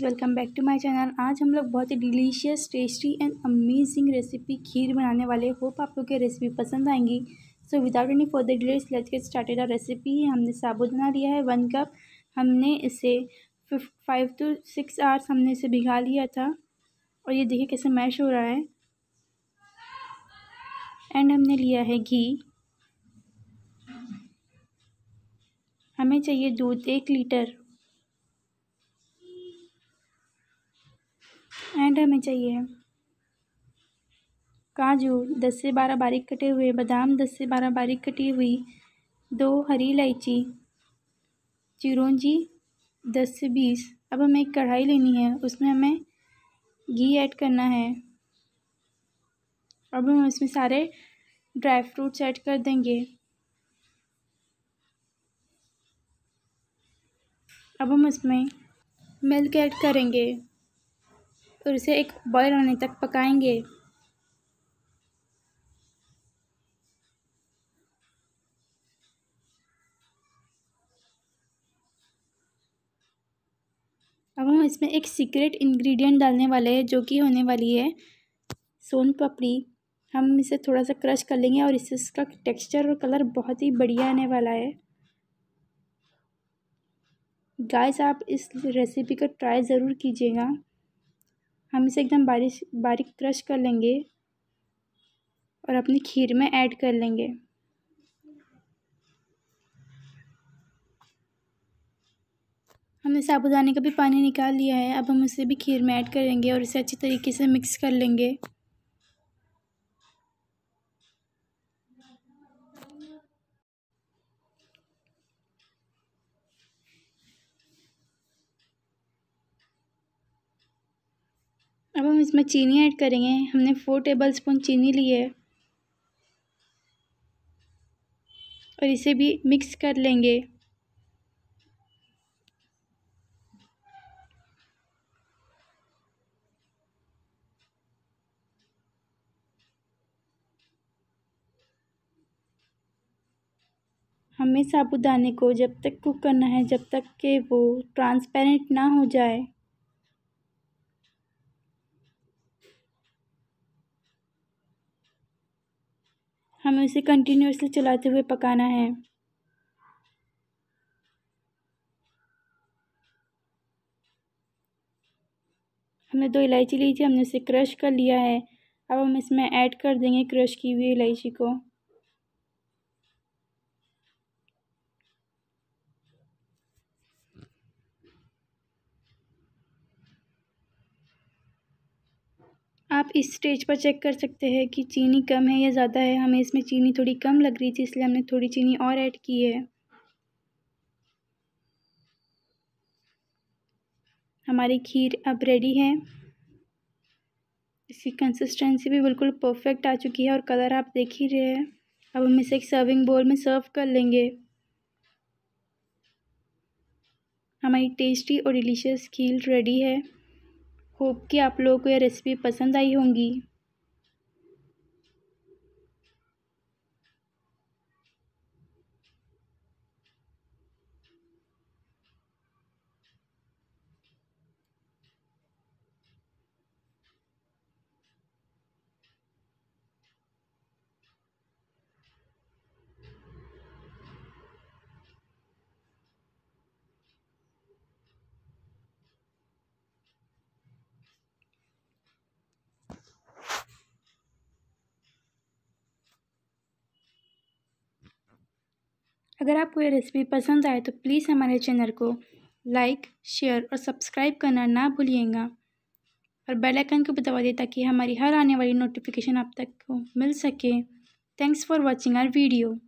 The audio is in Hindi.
guys welcome back to my channel आज हम लोग बहुत ही delicious tasty and amazing recipe kheer बनाने वाले होप आप लोग के रेसिपी पसंद आएंगी so without any further delays let's get started our recipe हमने साबुदाना लिया है वन कप हमने इसे फाइव टू सिक्स आवर्स हमने इसे भिगा लिया था और ये देखिए कैसे मैश हो रहा है एंड हमने लिया है घी हमें चाहिए दूध एक लीटर ब्रांड हमें चाहिए काजू दस से बारह बारीक कटे हुए बादाम दस से बारह बारीक कटी हुई दो हरी इलायची चिरौंजी दस से बीस अब हमें एक कढ़ाई लेनी है उसमें हमें घी ऐड करना है अब हम इसमें सारे ड्राई फ्रूट्स ऐड कर देंगे अब हम इसमें मिल्क ऐड करेंगे और इसे एक बॉयल होने तक पकाएंगे अब हम इसमें एक सीक्रेट इंग्रेडिएंट डालने वाले हैं जो कि होने वाली है सोन पापड़ी हम इसे थोड़ा सा क्रश कर लेंगे और इससे इसका टेक्सचर और कलर बहुत ही बढ़िया आने वाला है गाइस आप इस रेसिपी को ट्राई ज़रूर कीजिएगा हम इसे एकदम बारिश बारीक क्रश कर लेंगे और अपनी खीर में ऐड कर लेंगे हमने साबुदाने का भी पानी निकाल लिया है अब हम उसे भी खीर में ऐड करेंगे और इसे अच्छी तरीके से मिक्स कर लेंगे अब हम इसमें चीनी ऐड करेंगे हमने फोर टेबल स्पून चीनी ली है और इसे भी मिक्स कर लेंगे हमें साबुदाने को जब तक कुक करना है जब तक के वो ट्रांसपेरेंट ना हो जाए हमें उसे कंटिन्यूसली चलाते हुए पकाना है हमने दो इलायची ली थी हमने उसे क्रश कर लिया है अब हम इसमें ऐड कर देंगे क्रश की हुई इलायची को आप इस स्टेज पर चेक कर सकते हैं कि चीनी कम है या ज़्यादा है हमें इसमें चीनी थोड़ी कम लग रही थी इसलिए हमने थोड़ी चीनी और ऐड की है हमारी खीर अब रेडी है इसकी कंसिस्टेंसी भी बिल्कुल परफेक्ट आ चुकी है और कलर आप देख ही रहे हैं अब हम इसे एक सर्विंग बोल में सर्व कर लेंगे हमारी टेस्टी और डिलीशियस खीर रेडी है होप कि आप लोगों को यह रेसिपी पसंद आई होंगी अगर आपको ये रेसिपी पसंद आए तो प्लीज़ हमारे चैनल को लाइक शेयर और सब्सक्राइब करना ना भूलिएगा और बेल आइकन को दबा दें ताकि हमारी हर आने वाली नोटिफिकेशन आप तक को मिल सके thanks for watching our video